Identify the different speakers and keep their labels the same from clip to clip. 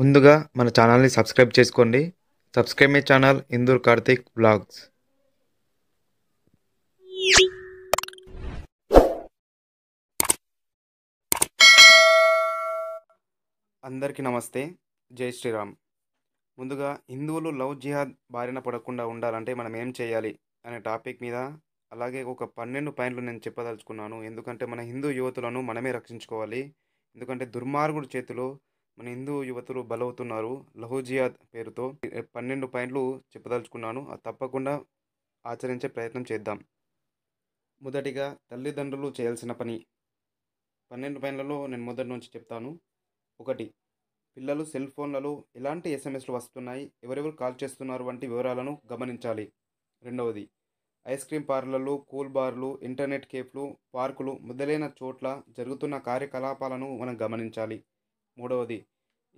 Speaker 1: ముందుగా మన ఛానల్ని సబ్స్క్రైబ్ చేసుకోండి subscribe my channel Indur Karthik blogs అందరికీ నమస్తే జై శ్రీరామ్ ముందుగా హిందువులు లవ్ జిహాద్ బారిన పడకుండా ఉండాలంటే మనం ఏం చేయాలి అనే టాపిక్ మీద అలాగే ఒక పన్నెండు పాయింట్లు నేను చెప్పదలుచుకున్నాను ఎందుకంటే మన హిందూ యువతులను మనమే రక్షించుకోవాలి ఎందుకంటే దుర్మార్గుడి చేతిలో మన హిందూ యువతులు బలవుతున్నారు లహూజియాద్ పేరుతో పన్నెండు పాయింట్లు చెప్పదలుచుకున్నాను తప్పకుండా ఆచరించే ప్రయత్నం చేద్దాం మొదటిగా తల్లిదండ్రులు చేయాల్సిన పని పన్నెండు పాయింట్లలో నేను మొదటి నుంచి చెప్తాను ఒకటి పిల్లలు సెల్ ఫోన్లలో ఎలాంటి ఎస్ఎంఎస్లు వస్తున్నాయి ఎవరెవరు కాల్ చేస్తున్నారు వంటి వివరాలను గమనించాలి రెండవది ఐస్ క్రీమ్ పార్లర్లు కూల్ బార్లు ఇంటర్నెట్ కేఫ్లు పార్కులు మొదలైన చోట్ల జరుగుతున్న కార్యకలాపాలను మనం గమనించాలి మూడవది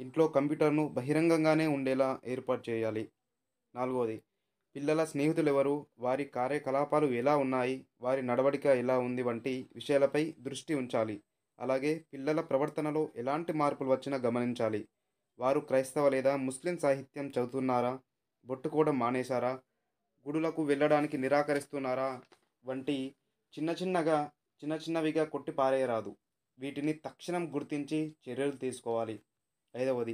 Speaker 1: ఇంట్లో కంప్యూటర్ను బహిరంగంగానే ఉండేలా ఏర్పాటు చేయాలి నాలుగవది పిల్లల స్నేహితులు ఎవరు వారి కార్యకలాపాలు ఎలా ఉన్నాయి వారి నడవడిక ఎలా ఉంది వంటి విషయాలపై దృష్టి ఉంచాలి అలాగే పిల్లల ప్రవర్తనలో ఎలాంటి మార్పులు వచ్చినా గమనించాలి వారు క్రైస్తవ లేదా ముస్లిం సాహిత్యం చదువుతున్నారా బొట్టుకోవడం మానేశారా గుడులకు వెళ్ళడానికి నిరాకరిస్తున్నారా వంటి చిన్న చిన్నగా చిన్న చిన్నవిగా కొట్టి పారేయరాదు వీటిని తక్షణం గుర్తించి చర్యలు తీసుకోవాలి ఐదవది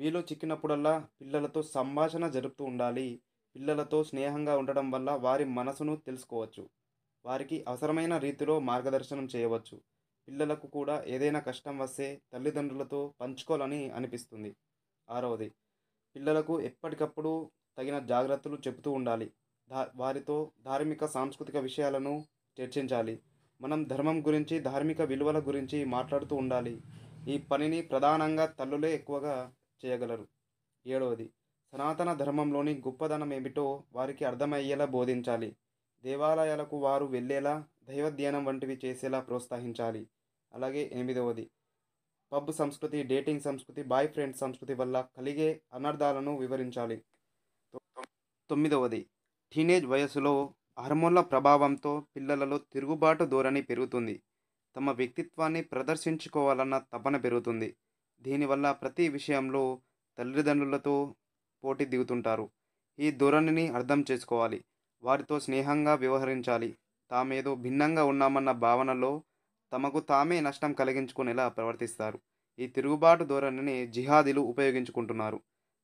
Speaker 1: వీలు చిక్కినప్పుడల్లా పిల్లలతో సంభాషణ జరుపుతూ ఉండాలి పిల్లలతో స్నేహంగా ఉండడం వల్ల వారి మనసును తెలుసుకోవచ్చు వారికి అవసరమైన రీతిలో మార్గదర్శనం చేయవచ్చు పిల్లలకు కూడా ఏదైనా కష్టం వస్తే తల్లిదండ్రులతో పంచుకోవాలని అనిపిస్తుంది ఆరవది పిల్లలకు ఎప్పటికప్పుడు తగిన జాగ్రత్తలు చెబుతూ ఉండాలి దా వారితో ధార్మిక సాంస్కృతిక విషయాలను చర్చించాలి మనం ధర్మం గురించి ధార్మిక విలువల గురించి మాట్లాడుతూ ఉండాలి ఈ పనిని ప్రధానంగా తల్లులే ఎక్కువగా చేయగలరు ఏడవది సనాతన ధర్మంలోని గొప్పదనం ఏమిటో వారికి అర్థమయ్యేలా బోధించాలి దేవాలయాలకు వారు వెళ్ళేలా దైవధ్యానం వంటివి చేసేలా ప్రోత్సహించాలి అలాగే ఎనిమిదవది పబ్ సంస్కృతి డేటింగ్ సంస్కృతి బాయ్ ఫ్రెండ్ సంస్కృతి వల్ల కలిగే అనర్థాలను వివరించాలి తొమ్మిదవది టీనేజ్ వయసులో హార్మోన్ల ప్రభావంతో పిల్లలలో తిరుగుబాటు ధోరణి పెరుగుతుంది తమ వ్యక్తిత్వాన్ని ప్రదర్శించుకోవాలన్న తపన పెరుగుతుంది దీనివల్ల ప్రతి విషయంలో తల్లిదండ్రులతో పోటీ దిగుతుంటారు ఈ ధోరణిని అర్థం చేసుకోవాలి వారితో స్నేహంగా వ్యవహరించాలి తామేదో భిన్నంగా ఉన్నామన్న భావనలో తమకు తామే నష్టం కలిగించుకునేలా ప్రవర్తిస్తారు ఈ తిరుగుబాటు ధోరణిని జిహాదీలు ఉపయోగించుకుంటున్నారు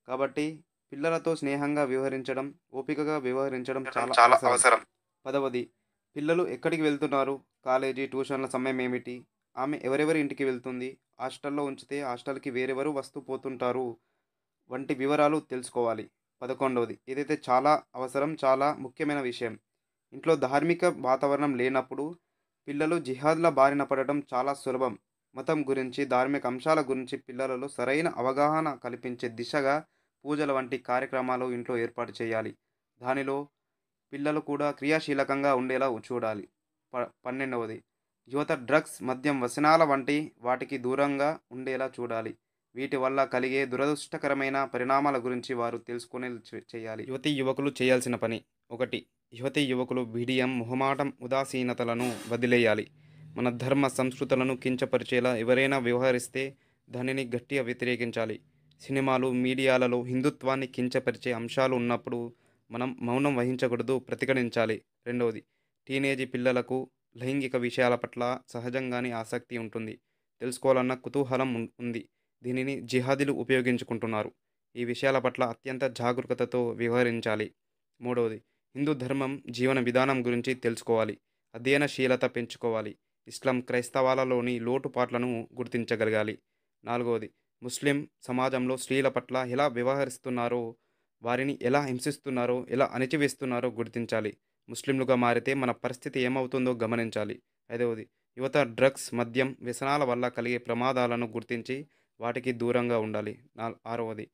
Speaker 1: కాబట్టి పిల్లలతో స్నేహంగా వ్యవహరించడం ఓపికగా వ్యవహరించడం చాలా చాలా అవసరం పదవది పిల్లలు ఎక్కడికి వెళ్తున్నారు కాలేజీ ట్యూషన్ల సమయం ఏమిటి ఆమె ఎవరెవరి ఇంటికి వెళ్తుంది హాస్టల్లో ఉంచితే హాస్టల్కి వేరెవరు వస్తూ పోతుంటారు వంటి వివరాలు తెలుసుకోవాలి పదకొండవది ఏదైతే చాలా అవసరం చాలా ముఖ్యమైన విషయం ఇంట్లో ధార్మిక వాతావరణం లేనప్పుడు పిల్లలు జిహాద్ల బారిన పడటం చాలా సులభం మతం గురించి ధార్మిక అంశాల గురించి పిల్లలలో సరైన అవగాహన కల్పించే దిశగా పూజల వంటి కార్యక్రమాలు ఇంట్లో ఏర్పాటు చేయాలి దానిలో పిల్లలు కూడా క్రియాశీలకంగా ఉండేలా చూడాలి ప పన్నెండవది యువత డ్రగ్స్ మద్యం వసనాల వంటి వాటికి దూరంగా ఉండేలా చూడాలి వీటి వల్ల కలిగే దురదృష్టకరమైన పరిణామాల గురించి వారు తెలుసుకునే చేయాలి యువతి యువకులు చేయాల్సిన పని ఒకటి యువతి యువకులు బీడియం మొహమాటం ఉదాసీనతలను వదిలేయాలి మన ధర్మ సంస్కృతులను కించపరిచేలా ఎవరైనా వ్యవహరిస్తే దానిని గట్టిగా వ్యతిరేకించాలి సినిమాలు మీడియాలలో హిందుత్వాన్ని కించపరిచే అంశాలు ఉన్నప్పుడు మనం మౌనం వహించకూడదు ప్రతిఘటించాలి రెండవది టీనేజీ పిల్లలకు లైంగిక విషయాల పట్ల సహజంగానే ఆసక్తి ఉంటుంది తెలుసుకోవాలన్న కుతూహలం ఉంది దీనిని జిహాదీలు ఉపయోగించుకుంటున్నారు ఈ విషయాల పట్ల అత్యంత జాగరూకతతో వ్యవహరించాలి మూడవది హిందూ ధర్మం జీవన విధానం గురించి తెలుసుకోవాలి అధ్యయనశీలత పెంచుకోవాలి ఇస్లాం క్రైస్తవాలలోని లోటుపాట్లను గుర్తించగలగాలి నాలుగవది ముస్లిం సమాజంలో స్త్రీల పట్ల ఎలా వ్యవహరిస్తున్నారో వారిని ఎలా హింసిస్తున్నారో ఎలా అణిచివేస్తున్నారో గుర్తించాలి ముస్లింలుగా మారితే మన పరిస్థితి ఏమవుతుందో గమనించాలి ఐదవది యువత డ్రగ్స్ మద్యం వ్యసనాల వల్ల కలిగే ప్రమాదాలను గుర్తించి వాటికి దూరంగా ఉండాలి ఆరవది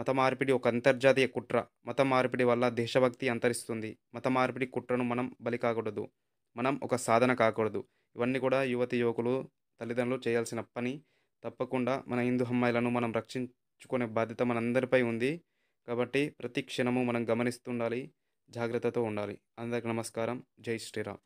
Speaker 1: మత మార్పిడి ఒక అంతర్జాతీయ కుట్ర మత మార్పిడి వల్ల దేశభక్తి అంతరిస్తుంది మత మార్పిడి కుట్రను మనం బలి కాకూడదు మనం ఒక సాధన కాకూడదు ఇవన్నీ కూడా యువతి యువకులు తల్లిదండ్రులు చేయాల్సిన పని తప్పకుండా మన హిందూ అమ్మాయిలను మనం రక్షించుకునే బాధ్యత మనందరిపై ఉంది కాబట్టి ప్రతి క్షణము మనం గమనిస్తుండాలి జాగ్రత్తతో ఉండాలి అందరికి నమస్కారం జై శ్రీరామ్